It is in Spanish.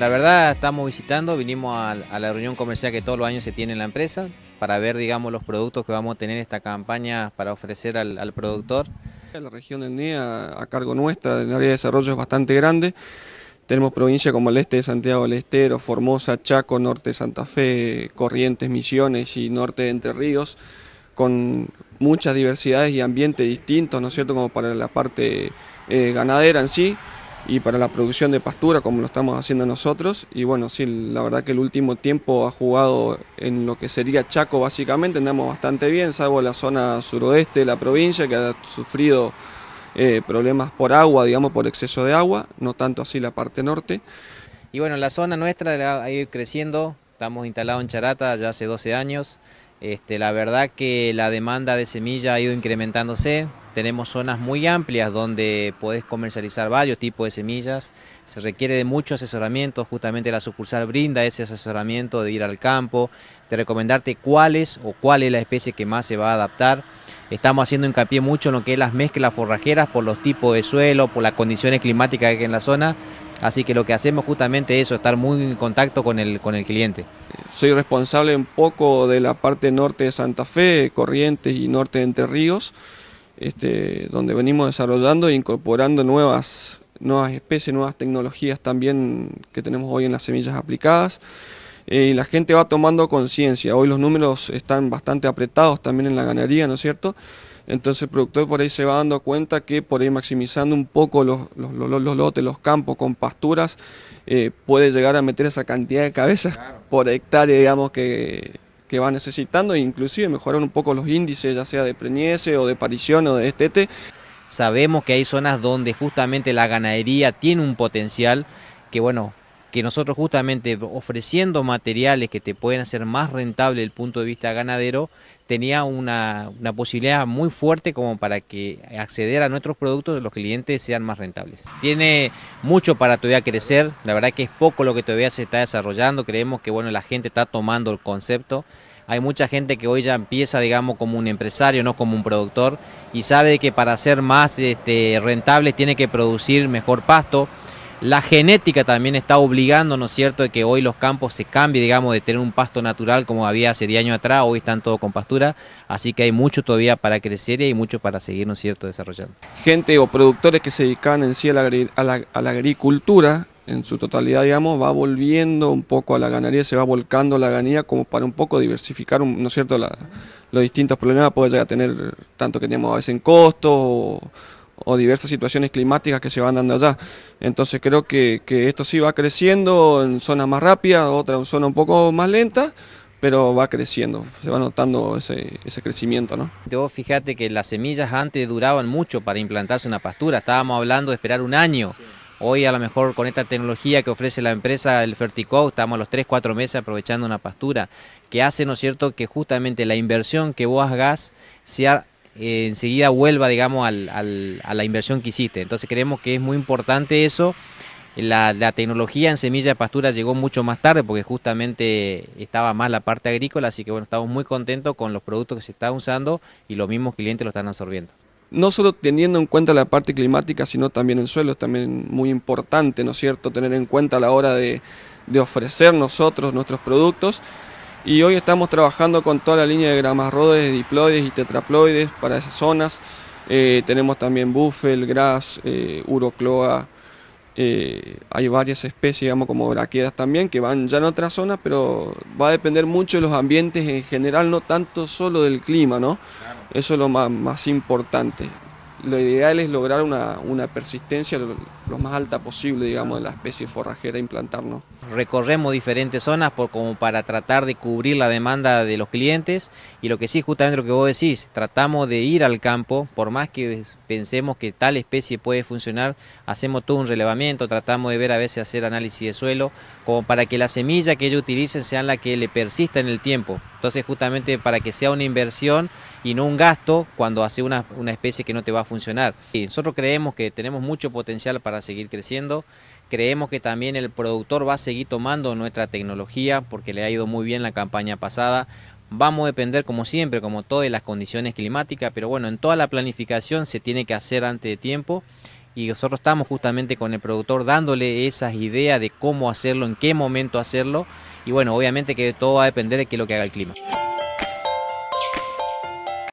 La verdad, estamos visitando, vinimos a, la reunión comercial que todos los años se tiene en la empresa para ver, digamos, los productos que vamos a tener esta campaña para ofrecer al, productor. La región del NEA, a cargo nuestra, en el área de desarrollo es bastante grande. Tenemos provincias como el este de Santiago del Estero, Formosa, Chaco, norte de Santa Fe, Corrientes, Misiones y norte de Entre Ríos, con muchas diversidades y ambientes distintos, ¿no es cierto?, como para la parte eh, ganadera en sí y para la producción de pastura como lo estamos haciendo nosotros. Y bueno, sí, la verdad que el último tiempo ha jugado en lo que sería Chaco básicamente, andamos bastante bien, salvo la zona suroeste de la provincia que ha sufrido eh, problemas por agua, digamos por exceso de agua, no tanto así la parte norte. Y bueno, la zona nuestra ha ido creciendo, estamos instalados en Charata ya hace 12 años. Este, la verdad que la demanda de semilla ha ido incrementándose. Tenemos zonas muy amplias donde podés comercializar varios tipos de semillas. Se requiere de mucho asesoramiento. Justamente la sucursal brinda ese asesoramiento de ir al campo, de recomendarte cuál es o cuál es la especie que más se va a adaptar. Estamos haciendo hincapié mucho en lo que es las mezclas forrajeras por los tipos de suelo, por las condiciones climáticas que hay en la zona, Así que lo que hacemos justamente es eso, estar muy en contacto con el, con el cliente. Soy responsable un poco de la parte norte de Santa Fe, Corrientes y norte de Entre Ríos, este, donde venimos desarrollando e incorporando nuevas, nuevas especies, nuevas tecnologías también que tenemos hoy en las semillas aplicadas. Eh, y la gente va tomando conciencia. Hoy los números están bastante apretados también en la ganadería, ¿no es cierto? Entonces el productor por ahí se va dando cuenta que por ahí maximizando un poco los, lotes, los campos con pasturas, eh, puede llegar a meter esa cantidad de cabezas por hectárea, digamos, que, va necesitando e inclusive mejorar un poco los índices, ya sea de preñese o de parición o de estete. Sabemos que hay zonas donde justamente la ganadería tiene un potencial que, bueno, que nosotros justamente ofreciendo materiales que te pueden hacer más rentable el punto de vista ganadero, tenía una, posibilidad muy fuerte como para que acceder a nuestros productos los clientes sean más rentables. Tiene mucho para todavía crecer, la verdad que es poco lo que todavía se está desarrollando, creemos que bueno la gente está tomando el concepto, hay mucha gente que hoy ya empieza, digamos, como un empresario, no como un productor, y sabe que para ser más este, rentable tiene que producir mejor pasto, la genética también está obligando, ¿no es cierto?, de que hoy los campos se cambien, digamos, de tener un pasto natural como había hace 10 años atrás, hoy están todos con pastura, así que hay mucho todavía para crecer y hay mucho para seguir, ¿no es cierto?, desarrollando. Gente o productores que se dedican en sí a la, agricultura, en su totalidad, digamos, va volviendo un poco a la ganadería, se va volcando la ganadería como para un poco diversificar, ¿no es cierto?, los distintos problemas puede llegar a tener, tanto que tenemos a veces en costos o o diversas situaciones climáticas que se van dando allá. Entonces creo que, esto sí va creciendo en zonas más rápidas, otras en zonas un poco más lentas, pero va creciendo, se va notando ese, crecimiento. ¿no? Vos fíjate que las semillas antes duraban mucho para implantarse una pastura, estábamos hablando de esperar un año. Hoy a lo mejor con esta tecnología que ofrece la empresa, el Fertico, estamos a los 3, 4 meses aprovechando una pastura, que hace, ¿no es cierto?, que justamente la inversión que vos hagas sea eh, enseguida vuelva, digamos, a la inversión que hiciste. Entonces creemos que es muy importante eso. La, tecnología en semilla de pastura llegó mucho más tarde porque justamente estaba más la parte agrícola, así que bueno, estamos muy contentos con los productos que se están usando y los mismos clientes lo están absorbiendo. No solo teniendo en cuenta la parte climática, sino también el suelo, es también muy importante, ¿no es cierto?, tener en cuenta a la hora de, de ofrecer nosotros nuestros productos y hoy estamos trabajando con toda la línea de gramarrodes, diploides y tetraploides para esas zonas. Eh, tenemos también buffel gras, eh, urocloa, eh, hay varias especies, digamos, como braqueras también, que van ya en otras zonas, pero va a depender mucho de los ambientes en general, no tanto solo del clima, ¿no? Eso es lo más, importante. Lo ideal es lograr una, persistencia lo, lo, más alta posible, digamos, de la especie forrajera e implantarnos recorremos diferentes zonas por, como para tratar de cubrir la demanda de los clientes y lo que sí, justamente lo que vos decís, tratamos de ir al campo, por más que pensemos que tal especie puede funcionar, hacemos todo un relevamiento, tratamos de ver a veces hacer análisis de suelo, como para que la semilla que ellos utilicen sea la que le persista en el tiempo. Entonces justamente para que sea una inversión y no un gasto cuando hace una, una especie que no te va a funcionar. nosotros creemos que tenemos mucho potencial para seguir creciendo. Creemos que también el productor va a seguir tomando nuestra tecnología porque le ha ido muy bien la campaña pasada. Vamos a depender como siempre, como todo, de las condiciones climáticas, pero bueno, en toda la planificación se tiene que hacer antes de tiempo y nosotros estamos justamente con el productor dándole esas ideas de cómo hacerlo, en qué momento hacerlo y bueno, obviamente que todo va a depender de qué es lo que haga el clima.